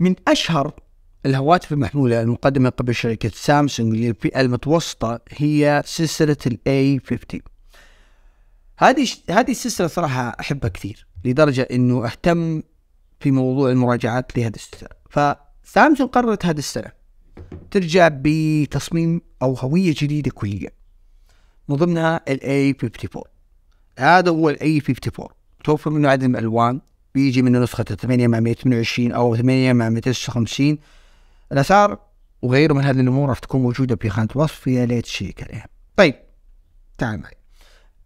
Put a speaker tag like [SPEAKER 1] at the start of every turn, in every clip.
[SPEAKER 1] من أشهر الهواتف المحمولة المقدمة قبل شركة سامسونج للفئة المتوسطة هي سلسلة الاي A50 هذه هذه السلسلة صراحة أحبها كثير لدرجة أنه أهتم في موضوع المراجعات لهذه السلسلة فسامسونج قررت هذه السنة ترجع بتصميم أو هوية جديدة كليا من ضمنها الاي A54 هذا هو الاي A54 توفر منه عدد من الألوان بيجي منه نسخة 8 مع 128 أو 8 مع 256 الأسعار وغيره من هذه الأمور راح تكون موجودة في خانة وصف يا ليت تشيك عليها طيب تعال معي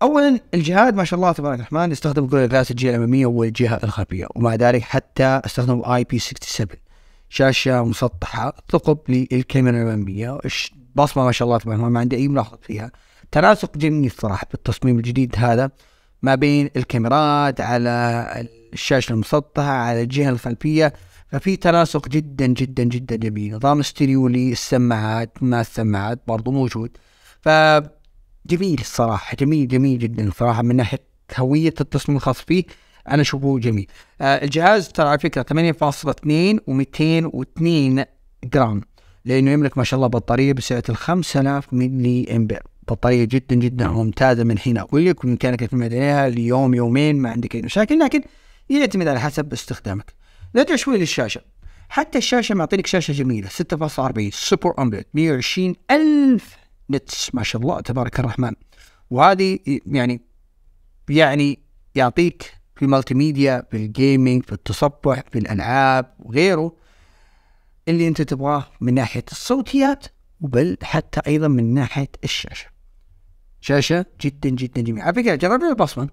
[SPEAKER 1] اولا الجهاز ما شاء الله تبارك الرحمن يستخدم جوريلا جلاس الجهه الاماميه والجهه الخلفيه ومع ذلك حتى استخدم اي بي 67 شاشه مسطحه ثقب للكاميرا الاماميه بصمه ما شاء الله تبارك الرحمن ما عندي اي ملاحظه فيها تناسق جميل صراحه بالتصميم الجديد هذا ما بين الكاميرات على الشاشه المسطحه على الجهه الخلفيه ففي تناسق جدا جدا جدا جميل نظام استيريو للسماعات ما السماعات برضو موجود ف جميل الصراحة جميل جميل جدا الصراحة من ناحية هوية التصميم الخاص فيه أنا أشوفه جميل آه الجهاز ترى على فكرة 8.2 و202 جرام لأنه يملك ما شاء الله بطارية بسعة 5000 ملي أمبير بطارية جدا جدا ممتازة من حين أقول لك وبإمكانك الاعتماد عليها ليوم يومين ما عندك أي مشاكل لكن يعتمد على حسب استخدامك. نرجع شوي للشاشة. حتى الشاشة معطينك شاشة جميلة 6.40 سوبر أمبلت 120 ألف نتس ما شاء الله تبارك الرحمن. وهذه يعني يعني يعطيك في المالتي ميديا في الجيمنج في التصفح في الألعاب وغيره اللي أنت تبغاه من ناحية الصوتيات بل حتى أيضا من ناحية الشاشة. شاشه جدا جدا جميله على فكره جربنا البصمه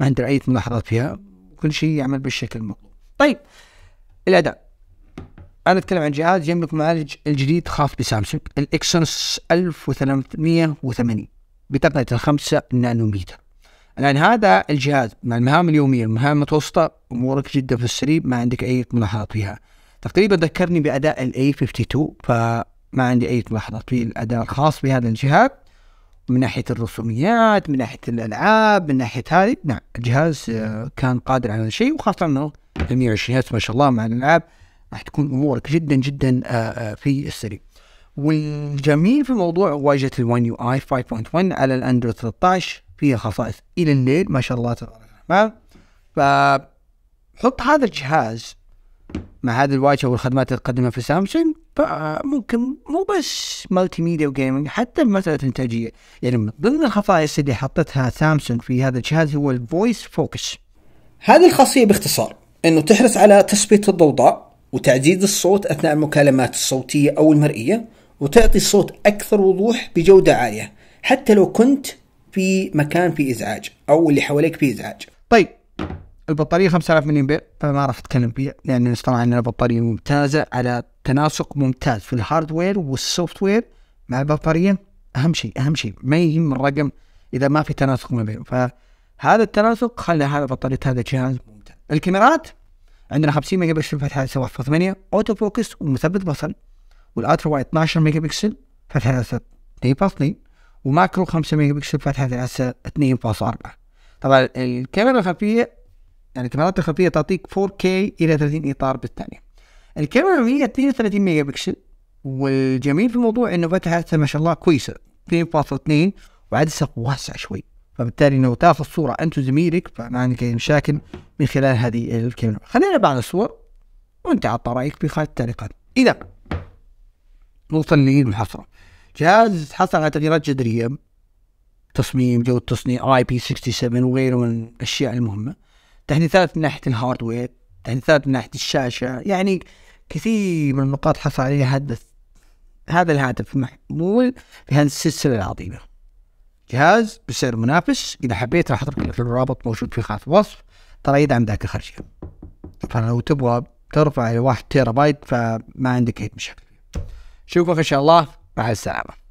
[SPEAKER 1] ما عندنا اي ملاحظات فيها كل شيء يعمل بالشكل المطلوب طيب الاداء انا اتكلم عن جهاز يملك معالج الجديد خاص بسامسونج الاكسنس 1380 بتقنيه الخمسة نانوميتر الان هذا الجهاز مع المهام اليوميه المهام المتوسطه امورك جدا في السريب ما عندك اي ملاحظات فيها تقريبا ذكرني باداء الاي 52 فما عندي اي ملاحظات في الاداء الخاص بهذا الجهاز من ناحيه الرسوميات من ناحيه الالعاب من ناحيه هذه نعم الجهاز آه، كان قادر على الشيء وخاصه انه 120 هرتز ما شاء الله مع الالعاب راح تكون امورك جدا جدا آه، آه، في السريع والجميل في الموضوع واجهه ال1 يو اي 5.1 على الاندرويد 13 فيها خصائص الى الليل ما شاء الله تبارك الرحمن فحط هذا الجهاز مع هذه الواجهه والخدمات اللي تقدمها في سامسونج ممكن مو بس مالتي ميديا وجيمنج حتى مساله انتاجيه يعني من ضمن الخصائص اللي حطتها سامسونج في هذا الجهاز هو الفويس فوكس هذه الخاصيه باختصار انه تحرص على تثبيت الضوضاء وتعزيز الصوت اثناء المكالمات الصوتيه او المرئيه وتعطي الصوت اكثر وضوح بجوده عاليه حتى لو كنت في مكان في ازعاج او اللي حواليك في ازعاج طيب البطارية 5000 ملي أمبير فما راح أتكلم فيها لأن طبعا ان بطارية ممتازة على تناسق ممتاز في الهاردوير والسوفت وير مع البطارية أهم شيء أهم شيء ما يهم الرقم إذا ما في تناسق ما بينهم فهذا التناسق خلى هذا بطارية هذا الجهاز ممتاز الكاميرات عندنا 50 ميجا بكسل فتحة 7.8 أوتو فوكس ومثبت بصل والألترا وايد 12 ميجا بكسل فتحة 2.2 وماكرو 5 ميجا بكسل فتحة 2.4 طبعا الكاميرا الخلفية يعني الكاميرات الخلفية تعطيك 4K إلى 30 إطار بالثانية الكاميرا يعني الأمامية 32 ميجا بكسل والجميل في الموضوع إنه فتحتها ما شاء الله كويسة 2.2 وعدسة واسعة شوي فبالتالي لو تاخذ صورة أنت وزميلك فما عندك أي مشاكل من خلال هذه الكاميرا خلينا بعض الصور وأنت عطى رأيك في خانة التعليقات إذا نوصل للمحصلة جهاز حصل على تغييرات جذرية تصميم جودة تصنيع اي بي 67 وغيره من الاشياء المهمه تحديثات من ناحيه الهاردوير تحديثات من ناحيه الشاشه يعني كثير من النقاط حصل عليها هدف هذا الهاتف محمول في هذه السلسله العظيمه جهاز بسعر منافس اذا حبيت راح اترك في الرابط موجود في خانه الوصف ترى يدعم ذاك الخارجيه فلو تبغى ترفع الى واحد تيرا بايت فما عندك اي مشاكل شوفك ان شاء الله مع السلامه